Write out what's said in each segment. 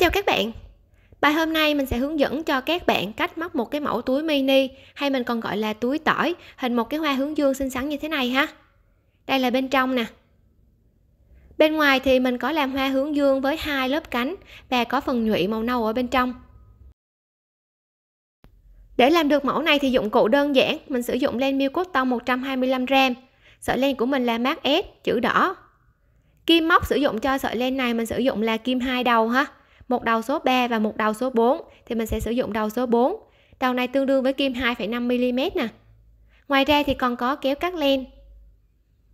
chào các bạn Bài hôm nay mình sẽ hướng dẫn cho các bạn cách móc một cái mẫu túi mini hay mình còn gọi là túi tỏi hình một cái hoa hướng dương xinh xắn như thế này ha Đây là bên trong nè Bên ngoài thì mình có làm hoa hướng dương với hai lớp cánh và có phần nhụy màu nâu ở bên trong Để làm được mẫu này thì dụng cụ đơn giản, mình sử dụng len miêu cốt tông 125 gram Sợi len của mình là mát S, chữ đỏ Kim móc sử dụng cho sợi len này mình sử dụng là kim hai đầu ha một đầu số 3 và một đầu số 4 thì mình sẽ sử dụng đầu số 4 đầu này tương đương với kim 2,5mm nè ngoài ra thì còn có kéo cắt len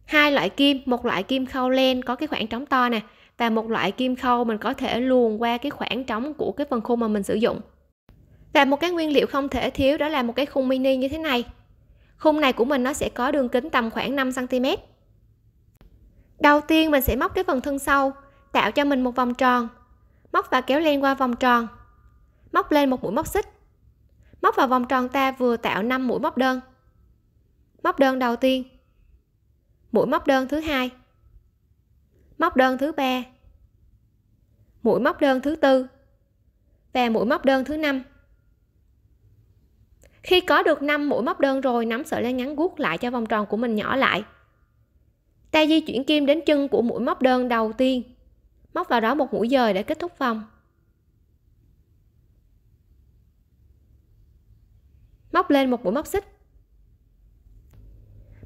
hai loại kim một loại kim khâu len có cái khoảng trống to nè và một loại kim khâu mình có thể luồn qua cái khoảng trống của cái phần khung mà mình sử dụng và một cái nguyên liệu không thể thiếu đó là một cái khung mini như thế này khung này của mình nó sẽ có đường kính tầm khoảng 5 cm đầu tiên mình sẽ móc cái phần thân sau tạo cho mình một vòng tròn móc và kéo len qua vòng tròn móc lên một mũi móc xích móc vào vòng tròn ta vừa tạo 5 mũi móc đơn móc đơn đầu tiên mũi móc đơn thứ hai móc đơn thứ ba mũi móc đơn thứ tư và mũi móc đơn thứ năm khi có được 5 mũi móc đơn rồi nắm sợi len ngắn guốc lại cho vòng tròn của mình nhỏ lại ta di chuyển kim đến chân của mũi móc đơn đầu tiên móc vào đó một mũi dời để kết thúc vòng móc lên một mũi móc xích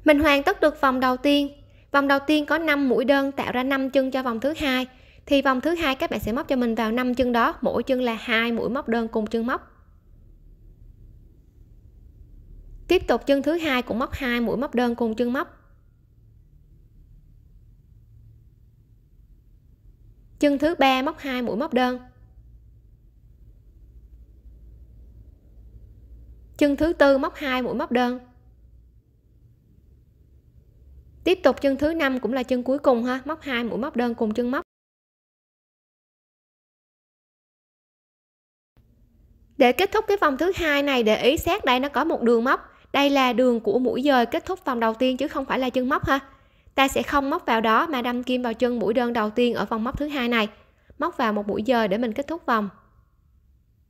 mình hoàn tất được vòng đầu tiên vòng đầu tiên có 5 mũi đơn tạo ra 5 chân cho vòng thứ hai thì vòng thứ hai các bạn sẽ móc cho mình vào 5 chân đó mỗi chân là hai mũi móc đơn cùng chân móc tiếp tục chân thứ hai cũng móc hai mũi móc đơn cùng chân móc chân thứ ba móc 2 mũi móc đơn chân thứ tư móc 2 mũi móc đơn tiếp tục chân thứ năm cũng là chân cuối cùng ha móc 2 mũi móc đơn cùng chân móc để kết thúc cái vòng thứ hai này để ý sát đây nó có một đường móc đây là đường của mũi dời kết thúc vòng đầu tiên chứ không phải là chân móc ha ta sẽ không móc vào đó mà đâm kim vào chân mũi đơn đầu tiên ở vòng móc thứ hai này móc vào một mũi giờ để mình kết thúc vòng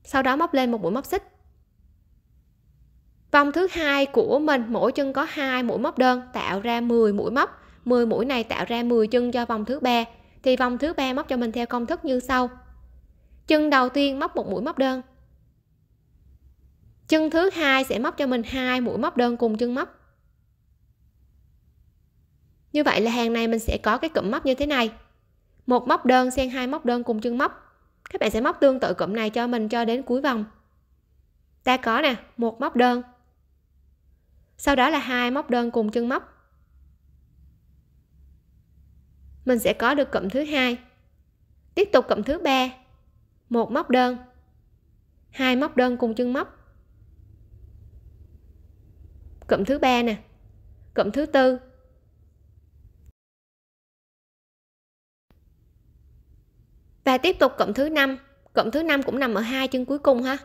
sau đó móc lên một mũi móc xích vòng thứ hai của mình mỗi chân có hai mũi móc đơn tạo ra 10 mũi móc 10 mũi này tạo ra 10 chân cho vòng thứ ba thì vòng thứ ba móc cho mình theo công thức như sau chân đầu tiên móc một mũi móc đơn chân thứ hai sẽ móc cho mình hai mũi móc đơn cùng chân móc như vậy là hàng này mình sẽ có cái cụm móc như thế này một móc đơn xen hai móc đơn cùng chân móc các bạn sẽ móc tương tự cụm này cho mình cho đến cuối vòng ta có nè một móc đơn sau đó là hai móc đơn cùng chân móc mình sẽ có được cụm thứ hai tiếp tục cụm thứ ba một móc đơn hai móc đơn cùng chân móc cụm thứ ba nè cụm thứ tư và tiếp tục cộng thứ năm cộng thứ năm cũng nằm ở hai chân cuối cùng ha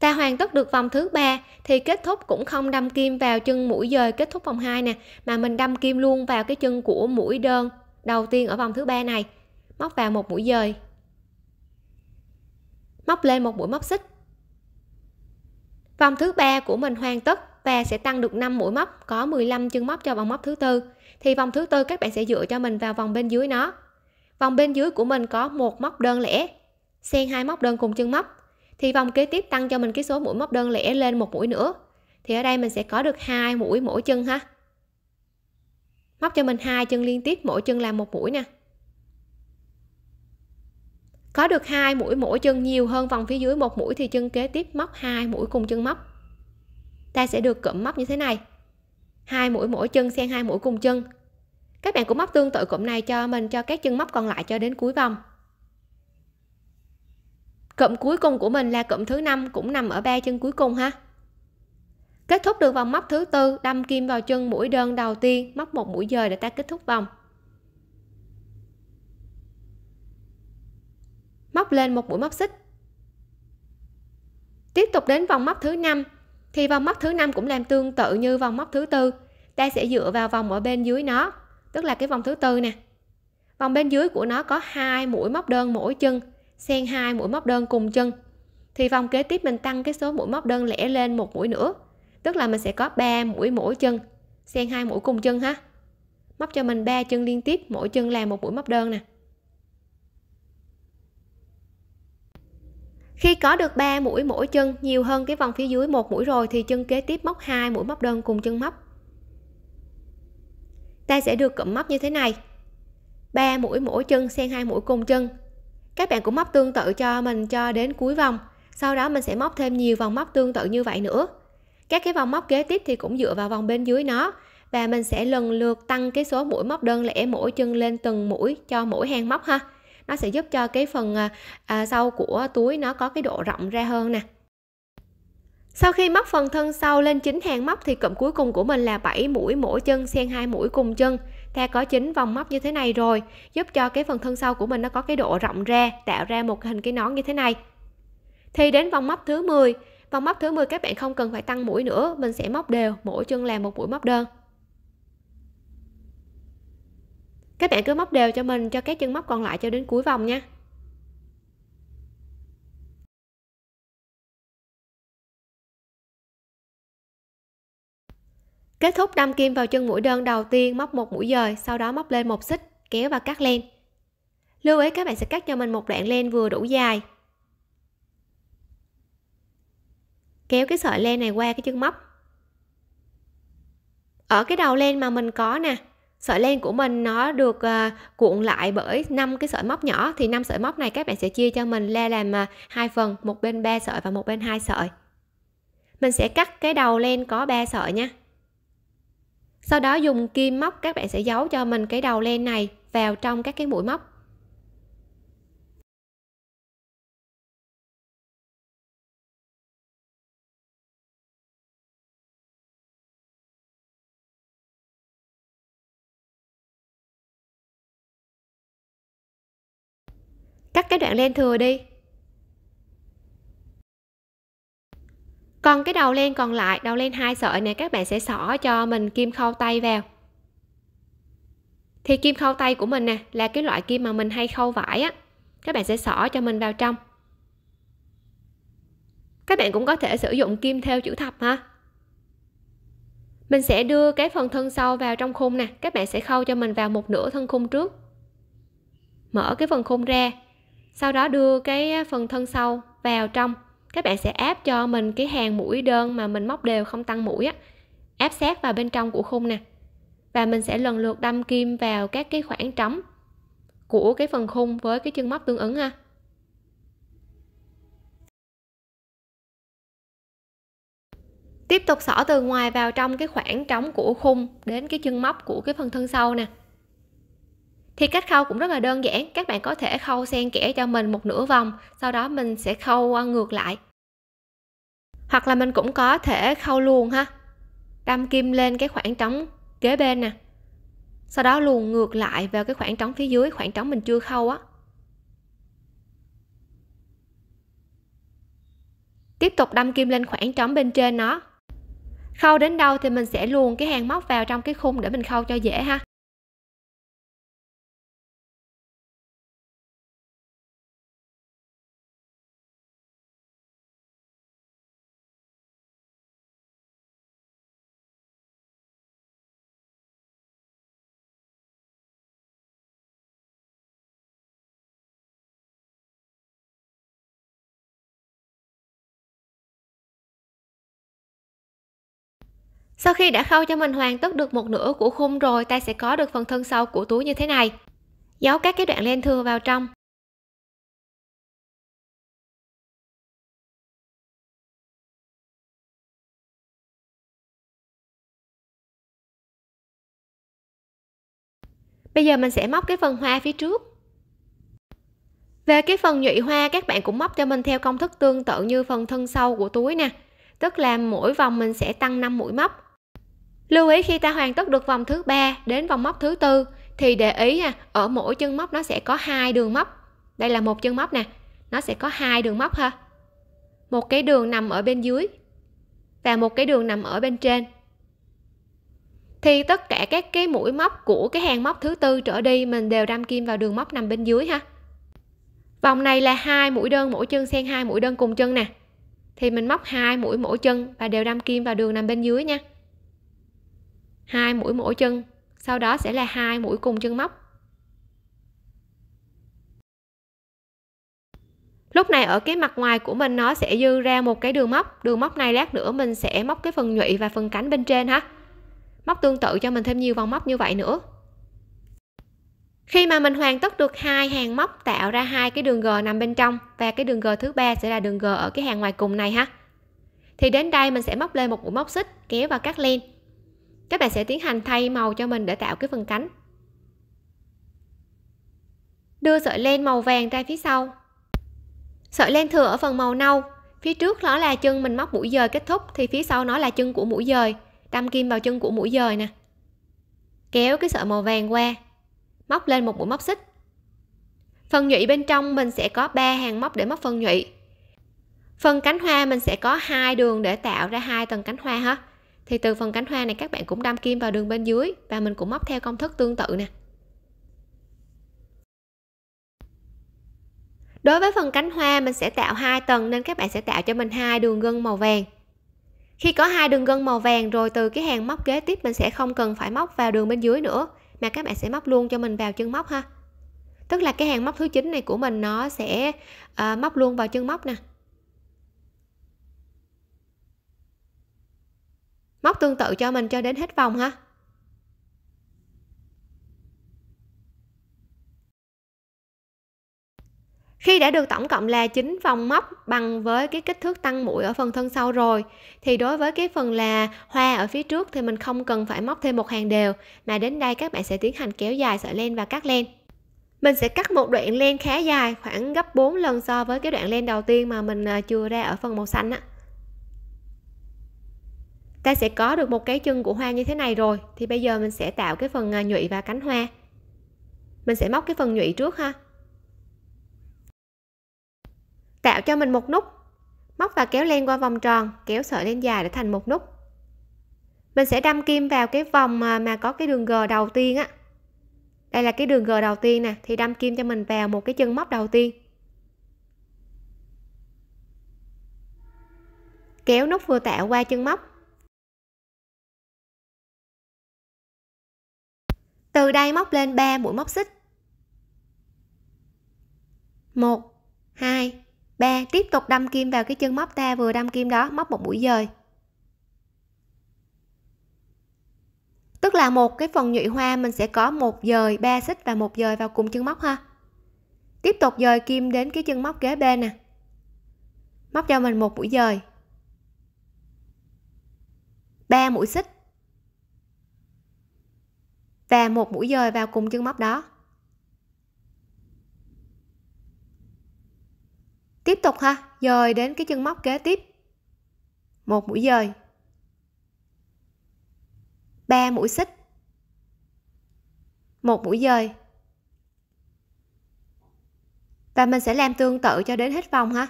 ta hoàn tất được vòng thứ ba thì kết thúc cũng không đâm kim vào chân mũi dời kết thúc vòng 2 nè mà mình đâm kim luôn vào cái chân của mũi đơn đầu tiên ở vòng thứ ba này móc vào một mũi dời móc lên một mũi móc xích vòng thứ ba của mình hoàn tất và sẽ tăng được 5 mũi móc có 15 chân móc cho vòng móc thứ tư thì vòng thứ tư các bạn sẽ dựa cho mình vào vòng bên dưới nó vòng bên dưới của mình có một móc đơn lẻ xen hai móc đơn cùng chân móc thì vòng kế tiếp tăng cho mình cái số mũi móc đơn lẻ lên một mũi nữa thì ở đây mình sẽ có được hai mũi mỗi chân ha móc cho mình hai chân liên tiếp mỗi chân làm một mũi nè có được hai mũi mỗi chân nhiều hơn vòng phía dưới một mũi thì chân kế tiếp móc hai mũi cùng chân móc ta sẽ được cụm móc như thế này hai mũi mỗi chân xen hai mũi cùng chân các bạn cũng móc tương tự cụm này cho mình cho các chân móc còn lại cho đến cuối vòng cụm cuối cùng của mình là cụm thứ năm cũng nằm ở ba chân cuối cùng ha kết thúc được vòng móc thứ tư đâm kim vào chân mũi đơn đầu tiên móc một mũi dời để ta kết thúc vòng móc lên một mũi móc xích tiếp tục đến vòng móc thứ năm thì vòng móc thứ năm cũng làm tương tự như vòng móc thứ tư ta sẽ dựa vào vòng ở bên dưới nó tức là cái vòng thứ tư nè vòng bên dưới của nó có hai mũi móc đơn mỗi chân xen hai mũi móc đơn cùng chân thì vòng kế tiếp mình tăng cái số mũi móc đơn lẻ lên một mũi nữa tức là mình sẽ có 3 mũi mỗi chân xen hai mũi cùng chân ha móc cho mình 3 chân liên tiếp mỗi chân là một mũi móc đơn nè khi có được 3 mũi mỗi chân nhiều hơn cái vòng phía dưới một mũi rồi thì chân kế tiếp móc hai mũi móc đơn cùng chân móc ta sẽ được cụm móc như thế này 3 mũi mỗi chân xen hai mũi cùng chân các bạn cũng móc tương tự cho mình cho đến cuối vòng sau đó mình sẽ móc thêm nhiều vòng móc tương tự như vậy nữa các cái vòng móc kế tiếp thì cũng dựa vào vòng bên dưới nó và mình sẽ lần lượt tăng cái số mũi móc đơn lẻ mỗi chân lên từng mũi cho mỗi hàng móc ha nó sẽ giúp cho cái phần à, à sau của túi nó có cái độ rộng ra hơn nè sau khi móc phần thân sau lên chính hàng móc thì cụm cuối cùng của mình là 7 mũi mỗi chân xen hai mũi cùng chân ta có 9 vòng móc như thế này rồi giúp cho cái phần thân sau của mình nó có cái độ rộng ra tạo ra một hình cái nón như thế này thì đến vòng móc thứ 10 vòng móc thứ 10 các bạn không cần phải tăng mũi nữa mình sẽ móc đều mỗi chân làm một mũi móc đơn các bạn cứ móc đều cho mình cho các chân móc còn lại cho đến cuối vòng nha Kết thúc đâm kim vào chân mũi đơn đầu tiên móc một mũi dời, sau đó móc lên một xích, kéo và cắt len. Lưu ý các bạn sẽ cắt cho mình một đoạn len vừa đủ dài. Kéo cái sợi len này qua cái chân móc. Ở cái đầu len mà mình có nè, sợi len của mình nó được ờ, cuộn lại bởi 5 cái sợi móc nhỏ thì 5 sợi móc này các bạn sẽ chia cho mình ra làm ờ, hai phần, một bên 3 sợi và một bên 2 sợi. Mình sẽ cắt cái đầu len có 3 sợi nha sau đó dùng kim móc các bạn sẽ giấu cho mình cái đầu len này vào trong các cái mũi móc cắt cái đoạn len thừa đi còn cái đầu len còn lại đầu len hai sợi này các bạn sẽ xỏ cho mình kim khâu tay vào thì kim khâu tay của mình nè là cái loại kim mà mình hay khâu vải á các bạn sẽ xỏ cho mình vào trong các bạn cũng có thể sử dụng kim theo chữ thập ha mình sẽ đưa cái phần thân sau vào trong khung nè các bạn sẽ khâu cho mình vào một nửa thân khung trước mở cái phần khung ra sau đó đưa cái phần thân sau vào trong các bạn sẽ áp cho mình cái hàng mũi đơn mà mình móc đều không tăng mũi á áp sát vào bên trong của khung nè và mình sẽ lần lượt đâm kim vào các cái khoảng trống của cái phần khung với cái chân móc tương ứng ha tiếp tục xỏ từ ngoài vào trong cái khoảng trống của khung đến cái chân móc của cái phần thân sau nè thì cách khâu cũng rất là đơn giản các bạn có thể khâu xen kẽ cho mình một nửa vòng sau đó mình sẽ khâu à, ngược lại hoặc là mình cũng có thể khâu luôn ha đâm kim lên cái khoảng trống kế bên nè sau đó luồn ngược lại vào cái khoảng trống phía dưới khoảng trống mình chưa khâu á tiếp tục đâm kim lên khoảng trống bên trên nó khâu đến đâu thì mình sẽ luồn cái hàng móc vào trong cái khung để mình khâu cho dễ ha sau khi đã khâu cho mình hoàn tất được một nửa của khung rồi ta sẽ có được phần thân sau của túi như thế này giấu các cái đoạn len thừa vào trong bây giờ mình sẽ móc cái phần hoa phía trước về cái phần nhụy hoa các bạn cũng móc cho mình theo công thức tương tự như phần thân sau của túi nè tức là mỗi vòng mình sẽ tăng 5 mũi móc lưu ý khi ta hoàn tất được vòng thứ ba đến vòng móc thứ tư thì để ý nha ở mỗi chân móc nó sẽ có hai đường móc đây là một chân móc nè nó sẽ có hai đường móc ha một cái đường nằm ở bên dưới và một cái đường nằm ở bên trên thì tất cả các cái mũi móc của cái hàng móc thứ tư trở đi mình đều đâm kim vào đường móc nằm bên dưới ha vòng này là hai mũi đơn mỗi chân xen hai mũi đơn cùng chân nè thì mình móc hai mũi mỗi chân và đều đâm kim vào đường nằm bên dưới nha hai mũi mỗi chân sau đó sẽ là hai mũi cùng chân móc lúc này ở cái mặt ngoài của mình nó sẽ dư ra một cái đường móc đường móc này lát nữa mình sẽ móc cái phần nhụy và phần cánh bên trên ha móc tương tự cho mình thêm nhiều vòng móc như vậy nữa khi mà mình hoàn tất được hai hàng móc tạo ra hai cái đường g nằm bên trong và cái đường g thứ ba sẽ là đường g ở cái hàng ngoài cùng này ha thì đến đây mình sẽ móc lên một mũi móc xích kéo vào cắt len các bạn sẽ tiến hành thay màu cho mình để tạo cái phần cánh đưa sợi len màu vàng ra phía sau sợi len thừa ở phần màu nâu phía trước nó là chân mình móc mũi dời kết thúc thì phía sau nó là chân của mũi dời đâm kim vào chân của mũi dời nè kéo cái sợi màu vàng qua móc lên một mũi móc xích phần nhụy bên trong mình sẽ có 3 hàng móc để móc phần nhụy phần cánh hoa mình sẽ có hai đường để tạo ra hai tầng cánh hoa hết thì từ phần cánh hoa này các bạn cũng đâm kim vào đường bên dưới và mình cũng móc theo công thức tương tự nè đối với phần cánh hoa mình sẽ tạo hai tầng nên các bạn sẽ tạo cho mình hai đường gân màu vàng khi có hai đường gân màu vàng rồi từ cái hàng móc kế tiếp mình sẽ không cần phải móc vào đường bên dưới nữa mà các bạn sẽ móc luôn cho mình vào chân móc ha tức là cái hàng móc thứ chín này của mình nó sẽ à, móc luôn vào chân móc nè móc tương tự cho mình cho đến hết vòng ha Khi đã được tổng cộng là 9 vòng móc bằng với cái kích thước tăng mũi ở phần thân sau rồi thì đối với cái phần là hoa ở phía trước thì mình không cần phải móc thêm một hàng đều mà đến đây các bạn sẽ tiến hành kéo dài sợi len và cắt len. Mình sẽ cắt một đoạn len khá dài khoảng gấp 4 lần so với cái đoạn len đầu tiên mà mình à, chừa ra ở phần màu xanh á ta sẽ có được một cái chân của hoa như thế này rồi thì bây giờ mình sẽ tạo cái phần à, nhụy và cánh hoa mình sẽ móc cái phần nhụy trước ha tạo cho mình một nút móc và kéo len qua vòng tròn kéo sợi len dài để thành một nút mình sẽ đâm kim vào cái vòng mà, mà có cái đường g đầu tiên á đây là cái đường g đầu tiên nè thì đâm kim cho mình vào một cái chân móc đầu tiên kéo nút vừa tạo qua chân móc từ đây móc lên 3 mũi móc xích 1 2 3 tiếp tục đâm kim vào cái chân móc ta vừa đâm kim đó móc một mũi dời tức là một cái phần nhụy hoa mình sẽ có một dời ba xích và một dời vào cùng chân móc ha tiếp tục dời kim đến cái chân móc kế bên nè móc cho mình một mũi dời 3 mũi xích và một mũi dời vào cùng chân móc đó tiếp tục ha dời đến cái chân móc kế tiếp một mũi dời 3 mũi xích một mũi dời và mình sẽ làm tương tự cho đến hết vòng ha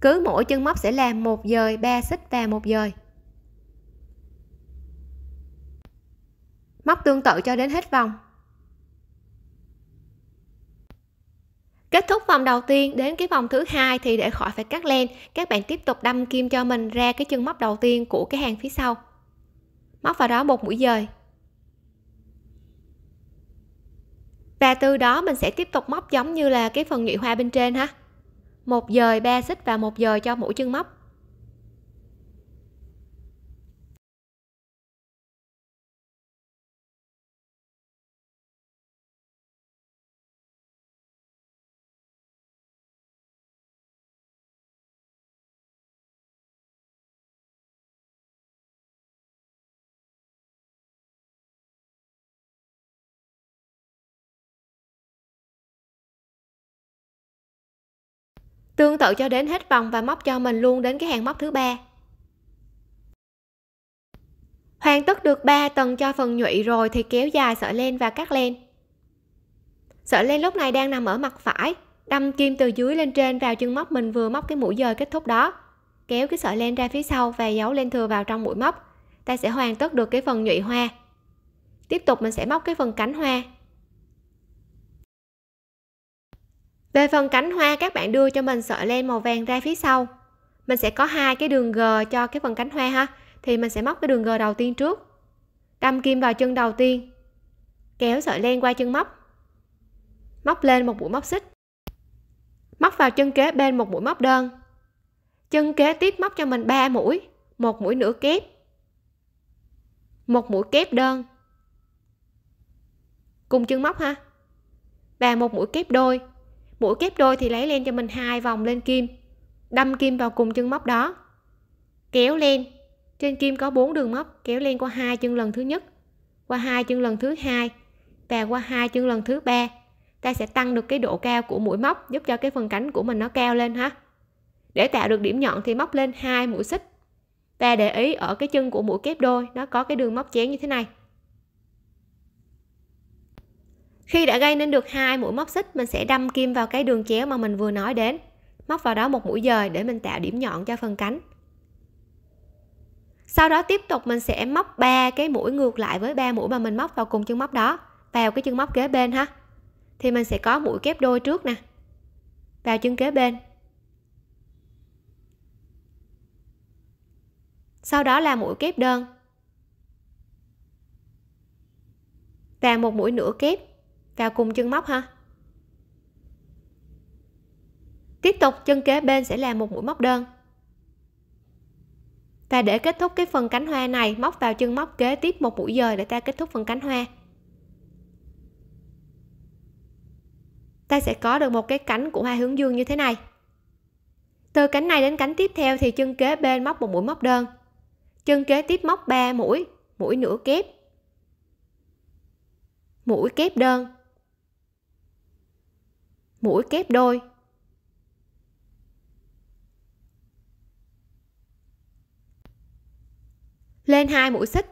cứ mỗi chân móc sẽ làm một dời 3 xích và một dời móc tương tự cho đến hết vòng kết thúc vòng đầu tiên đến cái vòng thứ hai thì để khỏi phải cắt len các bạn tiếp tục đâm kim cho mình ra cái chân móc đầu tiên của cái hàng phía sau móc vào đó một mũi dời và từ đó mình sẽ tiếp tục móc giống như là cái phần nhụy hoa bên trên ha một dời ba xích và một dời cho mũi chân móc tương tự cho đến hết vòng và móc cho mình luôn đến cái hàng móc thứ ba hoàn tất được 3 tầng cho phần nhụy rồi thì kéo dài sợi len và cắt len sợi len lúc này đang nằm ở mặt phải đâm kim từ dưới lên trên vào chân móc mình vừa móc cái mũi dời kết thúc đó kéo cái sợi len ra phía sau và giấu len thừa vào trong mũi móc ta sẽ hoàn tất được cái phần nhụy hoa tiếp tục mình sẽ móc cái phần cánh hoa về phần cánh hoa các bạn đưa cho mình sợi len màu vàng ra phía sau mình sẽ có hai cái đường g cho cái phần cánh hoa ha thì mình sẽ móc cái đường g đầu tiên trước đâm kim vào chân đầu tiên kéo sợi len qua chân móc móc lên một mũi móc xích móc vào chân kế bên một mũi móc đơn chân kế tiếp móc cho mình 3 mũi một mũi nửa kép một mũi kép đơn cùng chân móc ha và một mũi kép đôi mũi kép đôi thì lấy lên cho mình hai vòng lên kim đâm kim vào cùng chân móc đó kéo lên trên kim có bốn đường móc kéo lên qua hai chân lần thứ nhất qua hai chân lần thứ hai và qua hai chân lần thứ ba ta sẽ tăng được cái độ cao của mũi móc giúp cho cái phần cánh của mình nó cao lên ha để tạo được điểm nhọn thì móc lên hai mũi xích Ta để ý ở cái chân của mũi kép đôi nó có cái đường móc chén như thế này khi đã gây nên được hai mũi móc xích mình sẽ đâm kim vào cái đường chéo mà mình vừa nói đến móc vào đó một mũi dời để mình tạo điểm nhọn cho phần cánh sau đó tiếp tục mình sẽ móc ba cái mũi ngược lại với ba mũi mà mình móc vào cùng chân móc đó vào cái chân móc kế bên ha thì mình sẽ có mũi kép đôi trước nè vào chân kế bên sau đó là mũi kép đơn và một mũi nửa kép vào cùng chân móc ha tiếp tục chân kế bên sẽ là một mũi móc đơn và để kết thúc cái phần cánh hoa này móc vào chân móc kế tiếp một mũi dời để ta kết thúc phần cánh hoa ta sẽ có được một cái cánh của hoa hướng dương như thế này từ cánh này đến cánh tiếp theo thì chân kế bên móc một mũi móc đơn chân kế tiếp móc 3 mũi mũi nửa kép mũi kép đơn mũi kép đôi lên hai mũi xích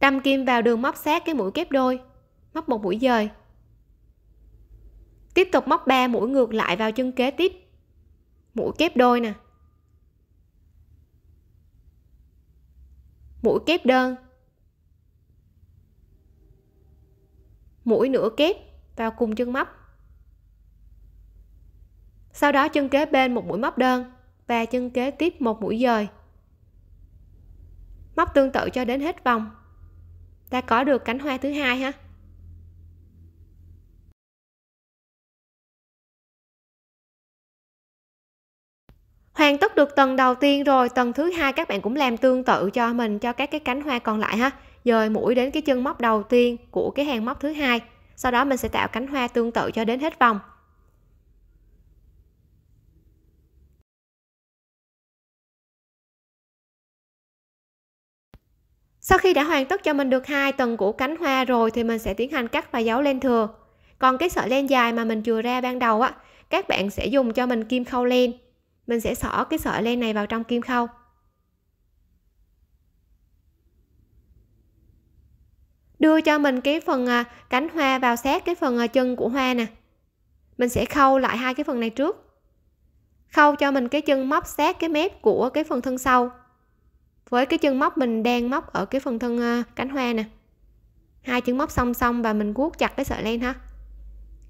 đâm kim vào đường móc sát cái mũi kép đôi móc một mũi dời tiếp tục móc 3 mũi ngược lại vào chân kế tiếp mũi kép đôi nè mũi kép đơn mũi nửa kép vào cùng chân móc sau đó chân kế bên một mũi móc đơn và chân kế tiếp một mũi dời móc tương tự cho đến hết vòng ta có được cánh hoa thứ hai ha hoàn tất được tầng đầu tiên rồi tầng thứ hai các bạn cũng làm tương tự cho mình cho các cái cánh hoa còn lại ha dời mũi đến cái chân móc đầu tiên của cái hàng móc thứ hai sau đó mình sẽ tạo cánh hoa tương tự cho đến hết vòng Sau khi đã hoàn tất cho mình được hai tầng của cánh hoa rồi thì mình sẽ tiến hành cắt và giấu len thừa. Còn cái sợi len dài mà mình chừa ra ban đầu á, các bạn sẽ dùng cho mình kim khâu len. Mình sẽ xỏ cái sợi len này vào trong kim khâu. Đưa cho mình cái phần à, cánh hoa vào sát cái phần à, chân của hoa nè. Mình sẽ khâu lại hai cái phần này trước. Khâu cho mình cái chân móc sát cái mép của cái phần thân sau với cái chân móc mình đang móc ở cái phần thân ờ, cánh hoa nè hai chân móc song song và mình guốc chặt cái sợi len ha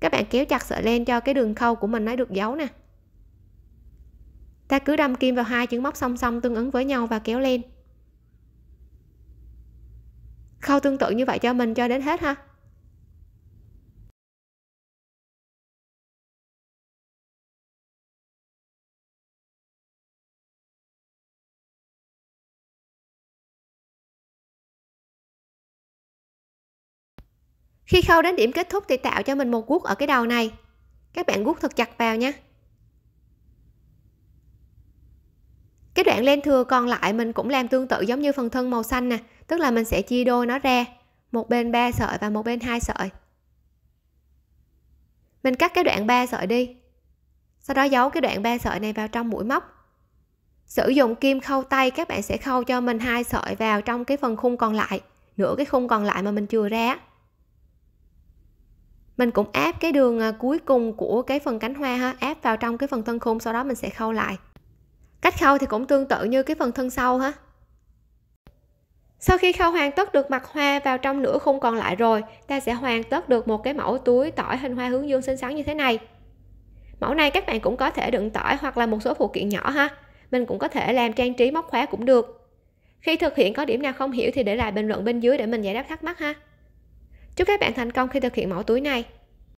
các bạn kéo chặt sợi len cho cái đường khâu của mình nó được giấu nè ta cứ đâm kim vào hai chân móc song song tương ứng với nhau và kéo lên khâu tương tự như vậy cho mình cho đến hết ha khi khâu đến điểm kết thúc thì tạo cho mình một guốc ở cái đầu này các bạn guốc thật chặt vào nhé. cái đoạn len thừa còn lại mình cũng làm tương tự giống như phần thân màu xanh nè tức là mình sẽ chia đôi nó ra một bên 3 sợi và một bên 2 sợi mình cắt cái đoạn 3 sợi đi sau đó giấu cái đoạn 3 sợi này vào trong mũi móc sử dụng kim khâu tay các bạn sẽ khâu cho mình hai sợi vào trong cái phần khung còn lại nửa cái khung còn lại mà mình chừa ra mình cũng áp cái đường à, cuối cùng của cái phần cánh hoa ha áp vào trong cái phần thân khung sau đó mình sẽ khâu lại cách khâu thì cũng tương tự như cái phần thân sau ha sau khi khâu hoàn tất được mặt hoa vào trong nửa khung còn lại rồi ta sẽ hoàn tất được một cái mẫu túi tỏi hình hoa hướng dương xinh xắn như thế này mẫu này các bạn cũng có thể đựng tỏi hoặc là một số phụ kiện nhỏ ha mình cũng có thể làm trang trí móc khóa cũng được khi thực hiện có điểm nào không hiểu thì để lại bình luận bên dưới để mình giải đáp thắc mắc ha Chúc các bạn thành công khi thực hiện mẫu túi này.